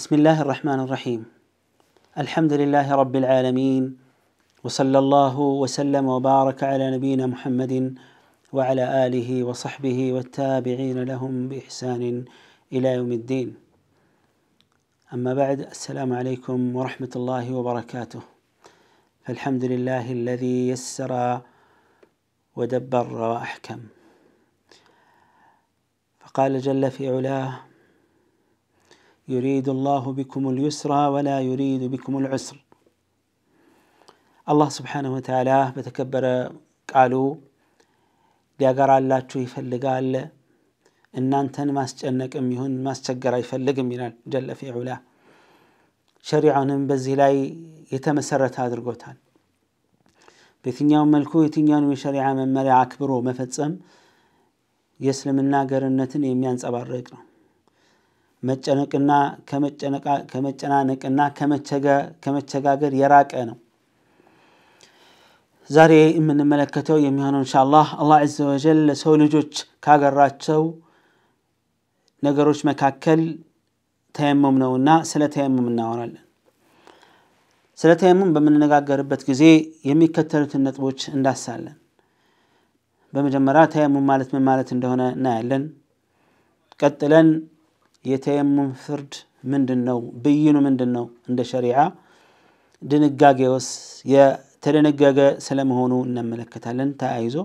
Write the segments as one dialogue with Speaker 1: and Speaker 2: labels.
Speaker 1: بسم الله الرحمن الرحيم الحمد لله رب العالمين وصلى الله وسلم وبارك على نبينا محمد وعلى اله وصحبه والتابعين لهم باحسان الى يوم الدين اما بعد السلام عليكم ورحمه الله وبركاته فالحمد لله الذي يسر ودبر واحكم فقال جل في علاه يريد الله بكم اليسر ولا يريد بكم العسر الله سبحانه وتعالى بتكبر قالوا يا قرار لا تشوف قال إن أنت ما أنك أمي يهون ما استجرى يفلق من جل في علا شريعة بزيلاي يتمسرة هذا القتال بثني يوم ملكو يتني يوم شريعة من ملا أكبره ما فتسم يسلم الناقر النتني ميانس أبار رقم መጨነቅና ከመጨናነቅና ከመቸጋገር የራቀ ነው። ዛሬ የምንመለከተው የሚሆነው እንሻአላህ አላህ ዐዘ ወጀል ለሰው ልጆች ካገራቸው ነገሮች መካከል ተየሙም ነውና ስለ ተየሙም እናወራለን። ስለ ተየሙም በምንነጋገርበት ጊዜ የሚከተሉትን ነጥቦች እንዳሳለን። በመጀመሪያ ተየሙም ማለት ምን ማለት እንደሆነ እናያለን። ቀጥለን የተየሙም ፍርድ ምንድን ነው? ብይኑ ምንድን ነው? እንደ ሸሪዓ ድንጋጌውስ የተደነገገ ስለመሆኑ እንመለከታለን። ተያይዞ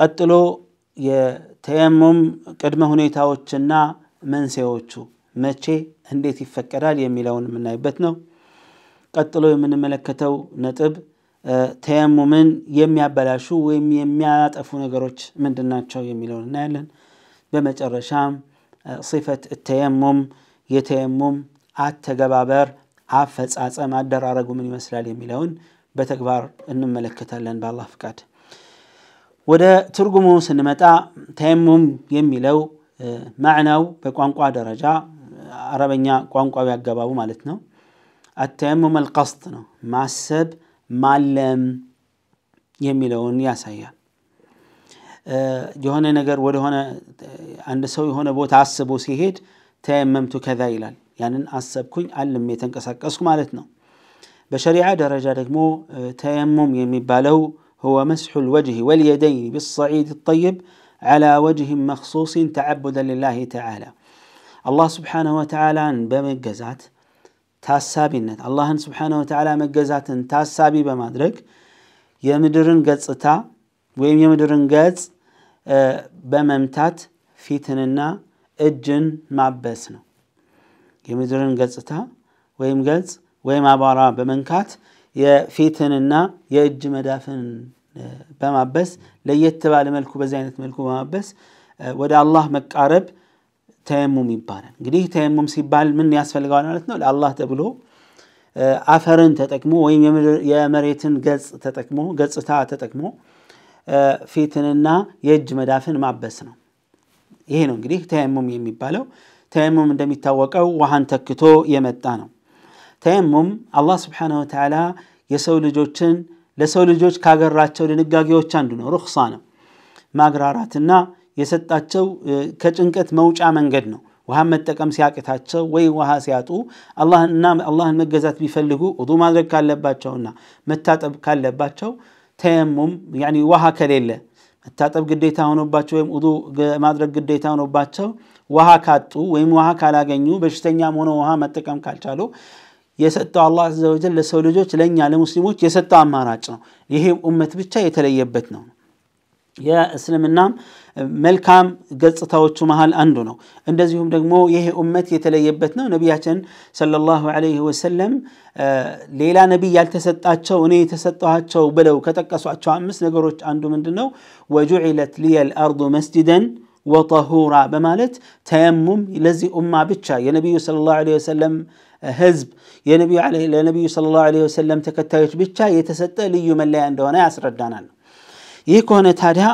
Speaker 1: ቀጥሎ የተየሙም ቅድመ ሁኔታዎችና መንስኤዎቹ መቼ፣ እንዴት ይፈቀዳል የሚለውን የምናይበት ነው። ቀጥሎ የምንመለከተው ነጥብ ተየሙምን የሚያበላሹ ወይም የሚያጠፉ ነገሮች ምንድን ናቸው የሚለውን እናያለን። በመጨረሻም صفة እተየሙም የተየሙም አተገባበር አፈጻጸም አደራረጉ ምን ይመስላል የሚለውን በተግባር እንመለከታለን በአላህ ፍቃድ ወደ ትርጉሙ ስንመጣ ተየሙም የሚለው ማዕናው በቋንቋ ደረጃ አረበኛ ቋንቋ አገባቡ ማለት ነው አተየሙም አልቀስጥ ነው ማሰብ ማለም የሚለውን ያሳያል የሆነ ነገር ወደሆነ አንድ ሰው የሆነ ቦታ አስቦ ሲሄድ ተየመምቱ ከዛ ይላል ያንን አሰብኩኝ አልም የተንቀሳቀስኩ ማለት ነው በሸሪዓ ደረጃ ደግሞ ተየሙም የሚባለው هو مسح الوجه واليدين بالصعيد الطيب على وجه مخصوص تعبدا لله تعالى الله سبحانه وتعالى بمجزات تاسابين الله سبحانه وتعالى مجزات تاسابي بمدرك يمدرن قصتا ويم يمدرن قص በመምታት ፊትንና እጅን ማበስ ነው። የምድርን ገጽታ ወይም ገጽ ወይም አቧራ በመንካት የፊትንና የእጅ መዳፍን በማበስ ለየት ባለ መልኩ በዚህ አይነት መልኩ በማበስ ወደ አላህ መቃረብ ተየሙም ይባላል። እንግዲህ ተየሙም ሲባል ምን ያስፈልገዋል ማለት ነው? ለአላህ ተብሎ አፈርን ተጠቅሞ ወይም የመሬትን ገጽ ተጠቅሞ ገጽታ ተጠቅሞ ፊትንና የእጅ መዳፍን ማበስ ነው። ይሄ ነው እንግዲህ ተየሙም የሚባለው። ተየሙም እንደሚታወቀው ውሃን ተክቶ የመጣ ነው። ተየሙም አላህ ስብሓነሁ ወተላ የሰው ልጆችን ለሰው ልጆች ካገራቸው ድንጋጌዎች አንዱ ነው። ሩክሳ ነው ማግራራትና የሰጣቸው ከጭንቀት መውጫ መንገድ ነው። ውሃን መጠቀም ሲያቅታቸው ወይ ውሃ ሲያጡ አላህን መገዛት ቢፈልጉ ውዱ ማድረግ ካለባቸውና መታጠብ ካለባቸው ተየሙም ያኒ ውሃ ከሌለ መታጠብ ግዴታ ሆኖባቸው ወይም ውዱ ማድረግ ግዴታ ሆኖባቸው ውሃ ካጡ ወይም ውሃ ካላገኙ በሽተኛም ሆነ ውሃ መጠቀም ካልቻሉ የሰጠው አላህ አዘወጀል ለሰው ልጆች ለእኛ ለሙስሊሞች የሰጠው አማራጭ ነው። ይሄ ኡመት ብቻ የተለየበት ነው። የእስልምና መልካም ገጽታዎቹ መሃል አንዱ ነው። እንደዚሁም ደግሞ ይሄ እመት የተለየበት ነው። ነቢያችን ሰለላሁ ዐለይሂ ወሰለም ሌላ ነቢይ ያልተሰጣቸው እኔ የተሰጠኋቸው ብለው ከጠቀሷቸው አምስት ነገሮች አንዱ ምንድን ነው? ወጁዒለት ሊየል አርዱ መስጂደን ወጠሁራ በማለት ተየሙም ለዚህ ኡማ ብቻ የነቢዩ ሰለላሁ ዐለይሂ ወሰለም ህዝብ ለነቢዩ ሰለላሁ ዐለይሂ ወሰለም ተከታዮች ብቻ የተሰጠ ልዩ መለያ እንደሆነ ያስረዳናል። ይህ ከሆነ ታዲያ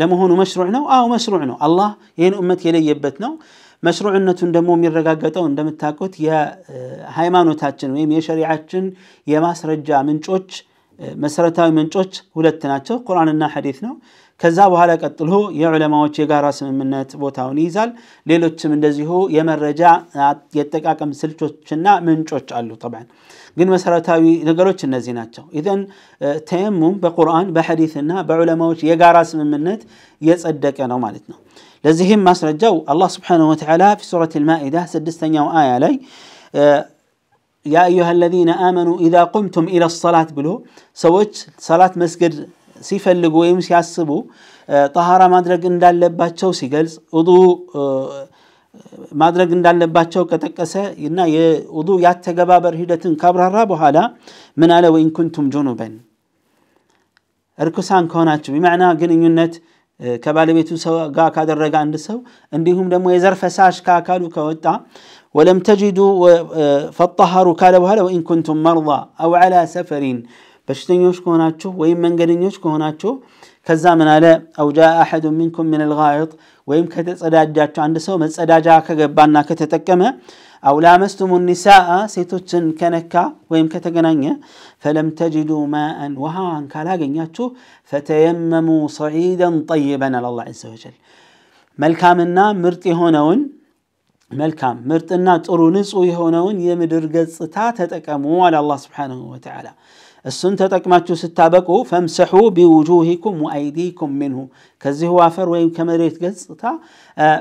Speaker 1: ለመሆኑ መሽሩዕ ነው? አዎ መሽሩዕ ነው። አላህ ይህን እመት የለየበት ነው። መሽሩዕነቱን ደግሞ የሚረጋገጠው እንደምታውቁት የሃይማኖታችን ወይም የሸሪዓችን የማስረጃ ምንጮች መሰረታዊ ምንጮች ሁለት ናቸው ቁርአንና ሐዲት ነው ከዛ በኋላ ቀጥሎ የዑለማዎች የጋራ ስምምነት ቦታውን ይይዛል ሌሎችም እንደዚሁ የመረጃ የጠቃቀም ስልቶችና ምንጮች አሉ ጠብን ግን መሰረታዊ ነገሮች እነዚህ ናቸው ኢዘን ተየሙም በቁርአን በሐዲትና በዑለማዎች የጋራ ስምምነት የጸደቀ ነው ማለት ነው ለዚህም ማስረጃው አላህ ስብሓንሁ ወተዓላ ፊ ሱረት ልማኢዳ ስድስተኛው አያ ላይ ያ አዩሃ አለዚነ አመኑ ኢዛ ቁምቱም ኢላ ሰላት ብሎ ሰዎች ሰላት መስገድ ሲፈልጉ ወይም ሲያስቡ ጠሃራ ማድረግ እንዳለባቸው ሲገልጽ ውዱ ማድረግ እንዳለባቸው ከጠቀሰ እና የውዱ ያተገባበር ሂደትን ካብራራ በኋላ ምን አለ ወኢን ኩንቱም ጁኑበን እርኩሳን ከሆናችሁ ቢመዕና ግንኙነት ከባለቤቱ ጋር ካደረገ አንድ ሰው እንዲሁም ደግሞ የዘር ፈሳሽ ከአካሉ ከወጣ ولم تجدوا آه، فطهروا قال بهلا وان كنتم مرضى او على سفر بشتنيوش كوناتشو وين منغنيوش كوناتشو كذا من على او جاء احد منكم من الغائط وين كذا صداجاتشو عند سو مصداجا كغبانا كتتكمه او لامستم النساء سيتوتن كنكا وين كتغنانيا فلم تجدوا ماء وها ان كالاغنياتشو فتيمموا صعيدا طيبا على الله عز وجل ملكامنا مرتي هونون ملكام مرتنا ترو نسو يهونون يمدر قصتا تتكامو على الله سبحانه وتعالى السنة تكماتو ستابكو فامسحوا بوجوهكم وأيديكم منه كزي وافر أفر وين كمريت قصتا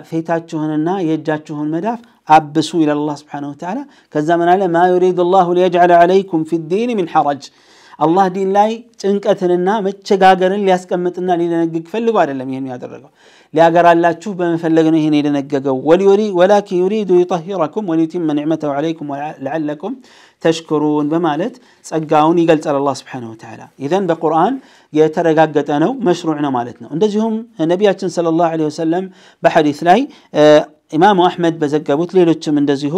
Speaker 1: فيتاتشوهن النا يجاتشوهن مداف عبسوا إلى الله سبحانه وتعالى كزمن على ما يريد الله ليجعل عليكم في الدين من حرج الله دين لاي تنك أثنا ما اللي أسكم متنا اللي نجك فلقة على لم ينوي هذا الرجع لا جرى لا تشوف بما فلقنا هنا لين وليوري ولكن يريد يطهركم وليتم نعمته عليكم لعلكم تشكرون بمالت سأجاوني قلت على الله سبحانه وتعالى إذن بقرآن يترجع قتنا مشروعنا مالتنا عندهم النبي صلى الله عليه وسلم بحديث لاي ኢማሙ አሕመድ በዘገቡት ሌሎችም እንደዚሁ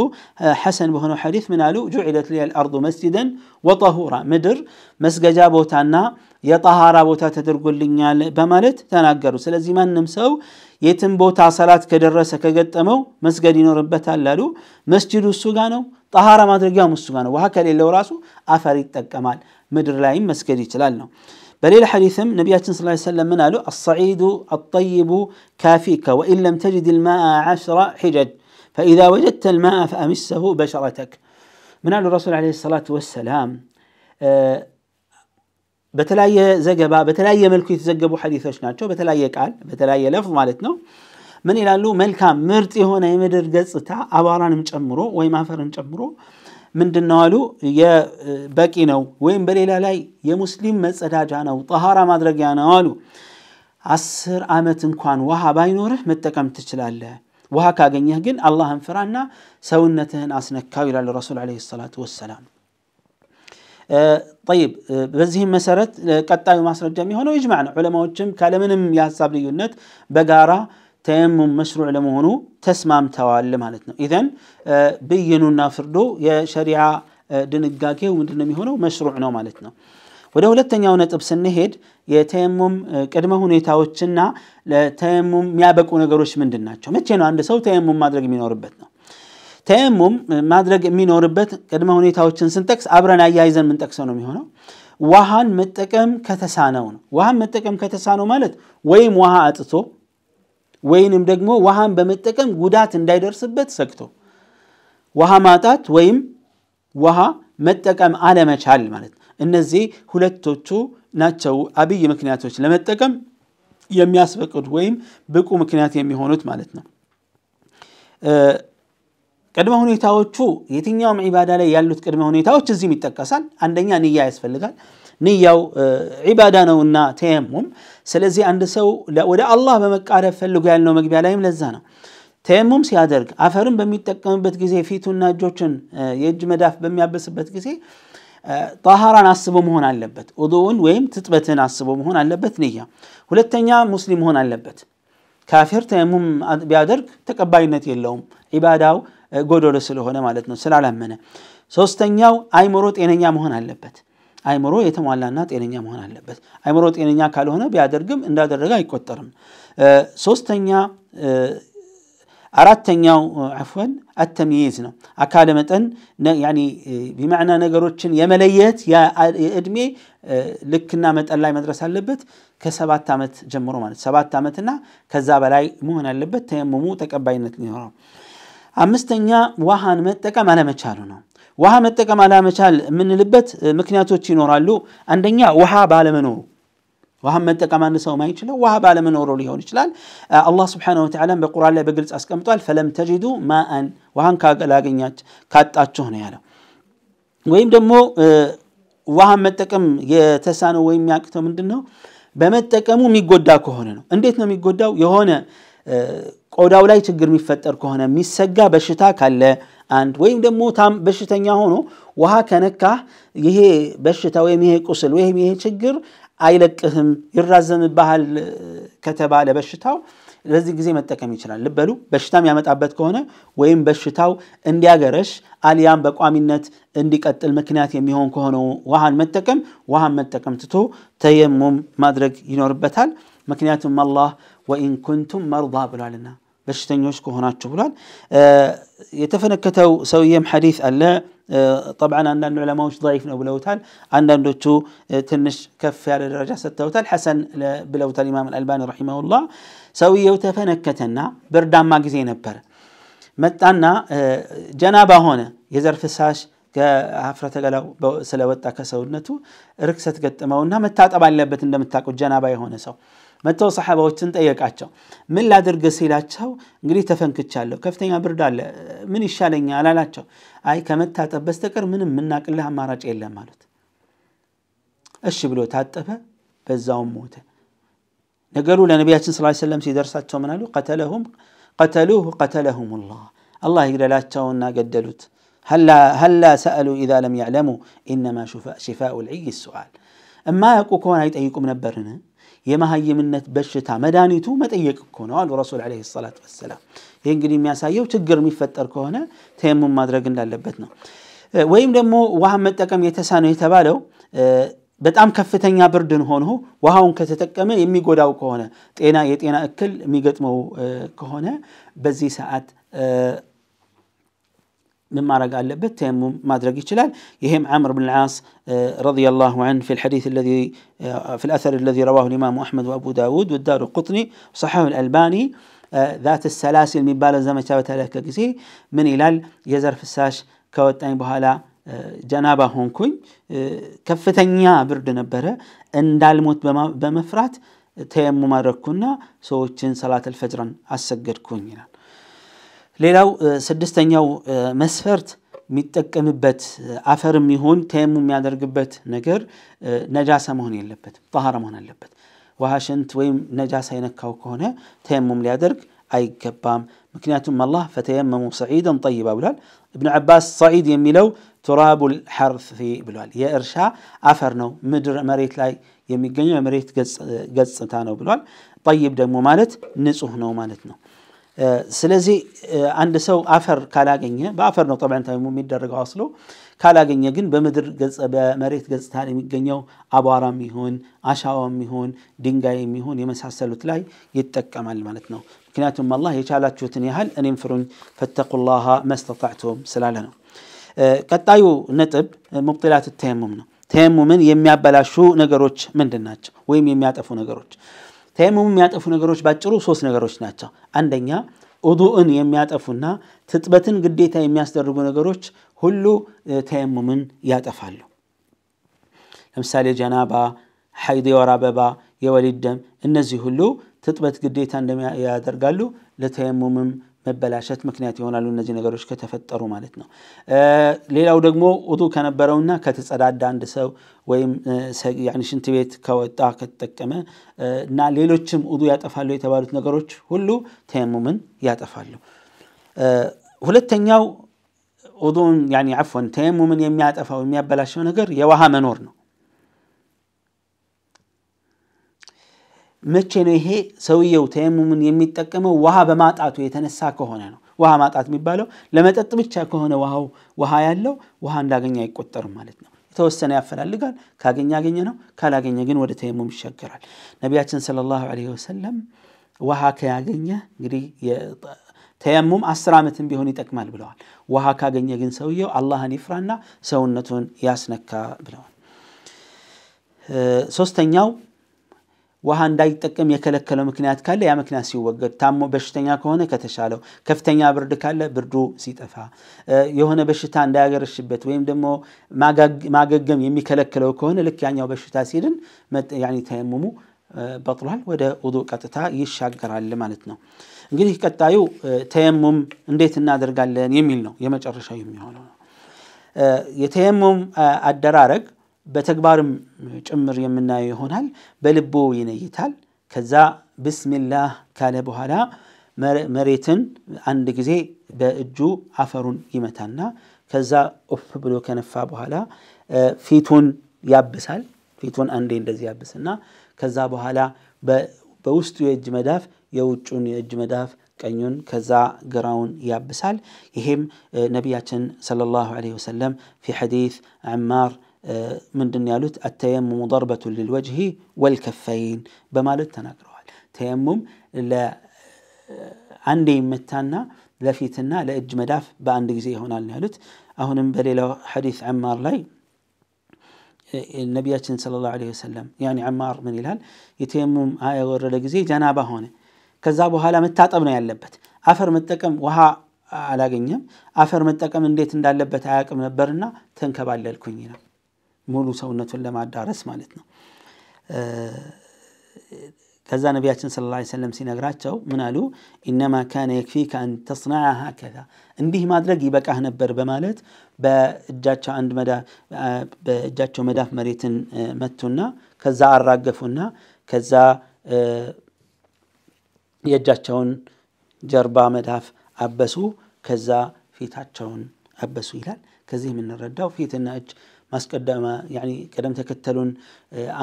Speaker 1: ሐሰን በሆነው ሐዲት ምን አሉ? ጁዒለት ሊል አርዱ መስጂደን ወጠሁራ ምድር መስገጃ ቦታና የጠሃራ ቦታ ተደርጎልኛል በማለት ተናገሩ። ስለዚህ ማንም ሰው የትም ቦታ ሰላት ከደረሰ ከገጠመው መስገድ ይኖርበታል አሉ። መስጅዱ እሱ ጋ ነው፣ ጠሃራ ማድረጊያውም እሱ ጋ ነው። ውሃ ከሌለው ራሱ አፈር ይጠቀማል፣ ምድር ላይም መስገድ ይችላል ነው بليل حديث نبي صلى الله عليه وسلم من قالوا الصعيد الطيب كافيك وإن لم تجد الماء عشر حجج فإذا وجدت الماء فأمسه بشرتك من قالوا الرسول عليه الصلاة والسلام بتلاية زقبا بتلاية ملك يتزقبوا حديث وشناتشو بتلاية قال بتلاية لفظ مالتنا من إلى له ملكا مرتي هنا يمدر قصتها أبارا نمش أمرو ويما فرنش ምንድን ነው አሉ በቂ ነው፣ ወይም በሌላ ላይ የሙስሊም መጸዳጃ ነው፣ ጠሃራ ማድረጊያ ነው አሉ። አስር ዓመት እንኳን ውሃ ባይኖርህ መጠቀም ትችላለህ። ውሃ ካገኘህ ግን አላህን ፍራና ሰውነትህን አስነካው ይላል ረሱል ዓለይሂ ሰላቱ ወሰላም። ጠይብ በዚህም መሰረት ቀጣዩ ማስረጃ የሚሆነው ኢጅማዕ ነው። ዑለማዎችም ካለምንም የሀሳብ ልዩነት በጋራ ተየሙም መሽሩዕ ለመሆኑ ተስማምተዋል ማለት ነው። ኢዘን ብይኑና ፍርዶ የሸሪዓ ድንጋጌው ምንድነው የሚሆነው? መሽሩዕ ነው ማለት ነው። ወደ ሁለተኛው ነጥብ ስንሄድ የተየሙም ቅድመ ሁኔታዎችና ለተየሙም የሚያበቁ ነገሮች ምንድን ናቸው? መቼ ነው አንድ ሰው ተየሙም ማድረግ የሚኖርበት ነው? ተየሙም ማድረግ የሚኖርበት ቅድመ ሁኔታዎችን ስንጠቅስ አብረን አያይዘን የምንጠቅሰው ነው የሚሆነው። ውሃን መጠቀም ከተሳነው ነው። ውሃን መጠቀም ከተሳነው ማለት ወይም ውሃ አጥቶ ወይንም ደግሞ ውሃን በመጠቀም ጉዳት እንዳይደርስበት ሰግቶ ውሃ ማጣት ወይም ውሃ መጠቀም አለመቻል ማለት ነው። እነዚህ ሁለቶቹ ናቸው አብይ ምክንያቶች ለመጠቀም የሚያስፈቅዱ ወይም ብቁ ምክንያት የሚሆኑት ማለት ነው። ቅድመ ሁኔታዎቹ የትኛውም ዒባዳ ላይ ያሉት ቅድመ ሁኔታዎች እዚህም ይጠቀሳል። አንደኛ ንያ ያስፈልጋል። ንያው ዒባዳ ነውና ተየሙም። ስለዚህ አንድ ሰው ወደ አላህ በመቃረብ ፈልጎ ያልነው መግቢያ ላይም ለዛ ነው። ተየሙም ሲያደርግ አፈርን በሚጠቀምበት ጊዜ ፊቱና እጆችን የእጅ መዳፍ በሚያበስበት ጊዜ ጣሃራን አስቦ መሆን አለበት። ውን ወይም ትጥበትን አስቦ መሆን አለበት። ንያ ሁለተኛ ሙስሊም መሆን አለበት። ካፊር ተየሙም ቢያደርግ ተቀባይነት የለውም። ዒባዳው ጎዶሎ ስለሆነ ማለት ነው፣ ስላላመነ። ሶስተኛው አይምሮ ጤነኛ መሆን አለበት። አይምሮ የተሟላና ጤነኛ መሆን አለበት። አይምሮ ጤነኛ ካልሆነ ቢያደርግም እንዳደረገ አይቆጠርም። ሶስተኛ አራተኛው አፍወን አተምይዝ ነው። አካለ መጠን ቢመዕና ነገሮችን የመለየት የእድሜ ልክና መጠን ላይ መድረስ አለበት። ከሰባት ዓመት ጀምሮ ማለት ሰባት ዓመትና ከዛ በላይ መሆን አለበት። ተየምሙ ተቀባይነት ሊኖረው። አምስተኛ ውሃን መጠቀም አለመቻሉ ነው። ውሃ መጠቀም አላመቻል የምንልበት ምክንያቶች ይኖራሉ። አንደኛ ውሃ ባለመኖሩ ውሃም መጠቀም አንድ ሰው ማይችለው ውሃ ባለመኖሩ ሊሆን ይችላል። አላህ ስብሓነሁ ወተዓላ በቁርን ላይ በግልጽ አስቀምጧል። ፈለም ተጅዱ ማአን ውሃን ካገላገኛች ካጣችሁ ነው ያለው። ወይም ደግሞ ውሃን መጠቀም የተሳነው ወይም የሚያቅተው ምንድን ነው? በመጠቀሙ የሚጎዳ ከሆነ ነው። እንዴት ነው የሚጎዳው? የሆነ ቆዳው ላይ ችግር የሚፈጠር ከሆነ የሚሰጋ በሽታ ካለ አንድ ወይም ደግሞ ታም በሽተኛ ሆኖ ውሃ ከነካ ይሄ በሽታ ወይም ይሄ ቁስል ወይም ይሄ ችግር አይለቅህም ይራዘምብሃል ከተባለ በሽታው ለዚህ ጊዜ መጠቀም ይችላል። ልበሉ በሽታ የሚያመጣበት ከሆነ ወይም በሽታው እንዲያገረሽ አሊያም በቋሚነት እንዲቀጥል ምክንያት የሚሆን ከሆነ ውሃን መጠቀም ውሃን መጠቀም ትቶ ተየሙም ማድረግ ይኖርበታል። ምክንያቱም አላህ وإن كنتم مرضى بلالنا لنا بشتن هنا تشبلا أه يتفنكتو سويهم حديث ألا طبعا أن العلماء مش ضعيف أو بلوتال أن نتو تنش كف على الدرجة ستوتال حسن بلوتال الإمام الألباني رحمه الله سويه تفنكتنا بردام ما قزينا بر متانا جنابه هنا يزر فساش كعفرة قالوا سلوات تاكا سودنتو ركست قد ما ونها متات أبا اللي بتندم جنابه هنا سو መተው ሰሓባዎችን ጠየቃቸው ምን ላድርግ ሲላቸው እንግዲህ ተፈንክቻለሁ ከፍተኛ ብርድ አለ ምን ይሻለኛል አላቸው አይ ከመታጠብ በስተቀር ምንም የምናቅልህ አማራጭ የለም አሉት እሺ ብሎ ታጠበ በዛውም ሞተ ነገሩ ለነቢያችን ስ ሰለም ሲደርሳቸው ምናሉ ቀተለሁም ቀተሉሁ ቀተለሁም ላህ አላህ ይግደላቸውና ገደሉት هلا هلا سألوا إذا لم يعلموا إنما شفاء شفاء العي السؤال أما يقول كون هيتأيكم نبرنا የመሀይምነት በሽታ መድኃኒቱ መጠየቅ እኮ ነው አሉ ረሱል ዓለይሂ ሰላቱ ወሰላም። ይህ እንግዲህ የሚያሳየው ችግር የሚፈጠር ከሆነ ተየሙም ማድረግ እንዳለበት ነው። ወይም ደግሞ ውሃ መጠቀም የተሳነው የተባለው በጣም ከፍተኛ ብርድን ሆኖ ውሃውን ከተጠቀመ የሚጎዳው ከሆነ ጤና የጤና እክል የሚገጥመው ከሆነ በዚህ ሰዓት من ما رجع له بالتيمم ما درج كلال يهم عمر بن العاص رضي الله عنه في الحديث الذي في الأثر الذي رواه الإمام أحمد وأبو داود والدار القطني صححه الألباني ذات السلاسل من بال زمن شابت عليك من إلال يزر في الساش كوتين بهالا جنابه هونكوين كفتنيا برد إن اندال موت بمفرات تيمم ركنا سوتشن صلاة الفجر أسجد كونينا ليلو سدست نجوا مسفرت متكم بيت عفرم يهون تيمو ميادر جبت نجر نجاسة مهني اللبت طهارة مهني اللبت وهاشن تويم نجاسة ينكاو كونه تيمو ميادر أي كبام مكنياتهم الله فتيمموا صعيدا طيب بلال ابن عباس صعيد يميلو تراب الحرث في بلال يا إرشا عفرنو مدر مريت لاي يمي جنيو مريت قدس تانو بلال طيب دمو مالت نسوه نو مالتنو ስለዚህ አንድ ሰው አፈር ካላገኘ በአፈር ነው ጠብዐን ታይሙ የሚደረገው አስሎ ካላገኘ ግን በምድር በመሬት ገጽታ የሚገኘው አቧራ ይሁን አሻዋ ይሁን ድንጋይ ይሁን የመሳሰሉት ላይ ይጠቀማል ማለት ነው። ምክንያቱም አላህ የቻላችሁትን ያህል እኔም ፍሩኝ ፈተቁላሃ መስተጣዕቱም ስላለ ነው። ቀጣዩ ነጥብ ሙብጢላት ተየሙም ነው። ተየሙምን የሚያበላሹ ነገሮች ምንድን ናቸው? ወይም የሚያጠፉ ነገሮች ተየሙም የሚያጠፉ ነገሮች ባጭሩ ሶስት ነገሮች ናቸው። አንደኛ ኡዱእን የሚያጠፉና ትጥበትን ግዴታ የሚያስደርጉ ነገሮች ሁሉ ተየሙምን ያጠፋሉ። ለምሳሌ ጀናባ፣ ሐይድ፣ የወር አበባ፣ የወሊድ ደም እነዚህ ሁሉ ትጥበት ግዴታ እንደሚያደርጋሉ ለተየሙምም መበላሸት ምክንያት ይሆናሉ እነዚህ ነገሮች ከተፈጠሩ ማለት ነው። ሌላው ደግሞ ውጡ ከነበረውና ከተጸዳዳ አንድ ሰው ወይም ሽንት ቤት ከወጣ ከተጠቀመ እና ሌሎችም ውጡ ያጠፋሉ የተባሉት ነገሮች ሁሉ ተየሙምን ያጠፋሉ። ሁለተኛው ውን ተየሙምን የሚያጠፋው የሚያበላሸው ነገር የውሃ መኖር ነው። መቼ ነው ይሄ ሰውየው ተየሙምን የሚጠቀመው? ውሃ በማጣቱ የተነሳ ከሆነ ነው። ውሃ ማጣት የሚባለው ለመጠጥ ብቻ ከሆነ ውሃው ውሃ ያለው ውሃ እንዳገኘ አይቆጠርም ማለት ነው። የተወሰነ ያፈላልጋል። ካገኘ አገኘ ነው፣ ካላገኘ ግን ወደ ተየሙም ይሻገራል። ነቢያችን ሰለላሁ ዐለይሂ ወሰለም ውሃ ከያገኘ እንግዲህ ተየሙም አስር ዓመትም ቢሆን ይጠቅማል ብለዋል። ውሃ ካገኘ ግን ሰውየው አላህን ይፍራና ሰውነቱን ያስነካ ብለዋል። ሶስተኛው ውሃ እንዳይጠቀም የከለከለው ምክንያት ካለ ያ ምክንያት ሲወገድ፣ ታሞ በሽተኛ ከሆነ ከተሻለው፣ ከፍተኛ ብርድ ካለ ብርዱ ሲጠፋ፣ የሆነ በሽታ እንዳያገረሽበት ወይም ደግሞ ማገገም የሚከለክለው ከሆነ ልክ ያኛው በሽታ ሲድን ተየሙሙ በጥሏል፣ ወደ ውዱ ቀጥታ ይሻገራል ማለት ነው። እንግዲህ ቀጣዩ ተየሙም እንዴት እናደርጋለን የሚል ነው። የመጨረሻው የሚሆነው ነው የተየሙም አደራረግ بتكبارم جمر يمنا يهونال بلبو ينيتال كذا بسم الله كالبو هلا مريتن عندك زي بأجو عفرون يمتالنا كذا أف بلو كنفابو هلا فيتون يابسال فيتون عندين دزي يابسنا كذا بو هلا بوستو يجمداف يوجون يجمداف كنيون كذا جراون يابسال يهم نبياتن صلى الله عليه وسلم في حديث عمار ምንድን ያሉት አተየሙሙ ደርበቱን ልልወጅሂ ወልከፈይን በማለት ተናግረዋል ተየሙም ለአንዴ ይመታና ለፊትና ለእጅ መዳፍ በአንድ ጊዜ ይሆናል ነው ያሉት አሁንም በሌላው ሐዲስ ዐማር ላይ ነቢያችን ስለ ላሁ ለ ወሰለም ያኒ ዐማር ምን ይላል የተየሙም የወረደ ጊዜ ጀናባ ሆነ ከዛ በኋላ መታጠብ ነው ያለበት አፈር መጠቀም ውሃ አላገኘም አፈር መጠቀም እንዴት እንዳለበት አያቅም ነበርና ተንከባለልኩኝ ይላል ሙሉ ሰውነቱን ለማዳረስ ማለት ነው። ከዛ ነቢያችን ስለ ላ ሰለም ሲነግራቸው ምን አሉ? ኢነማ ካነ የክፊከ አን ተስነዐ ሀከዛ እንዲህ ማድረግ ይበቃህ ነበር በማለት በእጃቸው አንድ በእጃቸው መዳፍ መሬትን መቱና ከዛ አራገፉና ከዛ የእጃቸውን ጀርባ መዳፍ አበሱ፣ ከዛ ፊታቸውን አበሱ ይላል። ከዚህ የምንረዳው ፊትና እጅ ቀደም ተከተሉን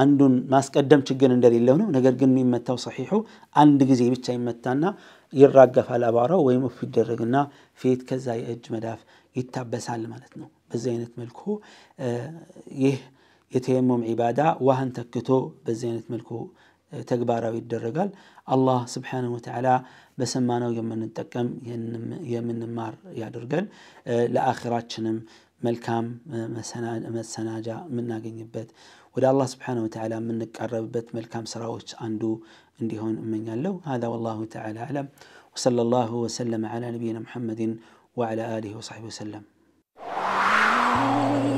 Speaker 1: አንዱን ማስቀደም ችግር እንደሌለው ነው። ነገር ግን የሚመታው ሰሒሑ አንድ ጊዜ ብቻ ይመታና ይራገፋል፣ አቧራው ወይም ፍ ይደረግና ፌት ከዛ የእጅ መዳፍ ይታበሳል ማለት ነው። በዚህ አይነት መልኩ ይህ የተየሙም ዒባዳ ውሃን ተክቶ በዚህ አይነት መልኩ ተግባራዊ ይደረጋል አላህ ስብሓን ወተዓላ በሰማነው የምንጠቀም የምንማር ያደርገን ለአኺራችንም መልካም መሰናጃ የምናገኝበት ወደ አላህ ስብሓን ወተዓላ የምንቃረብበት መልካም ስራዎች አንዱ እንዲሆን እመኛለሁ هذا والله تعالى أعلم وصلى الله وسلم على نبينا محمد وعلى آله وصحبه وسلم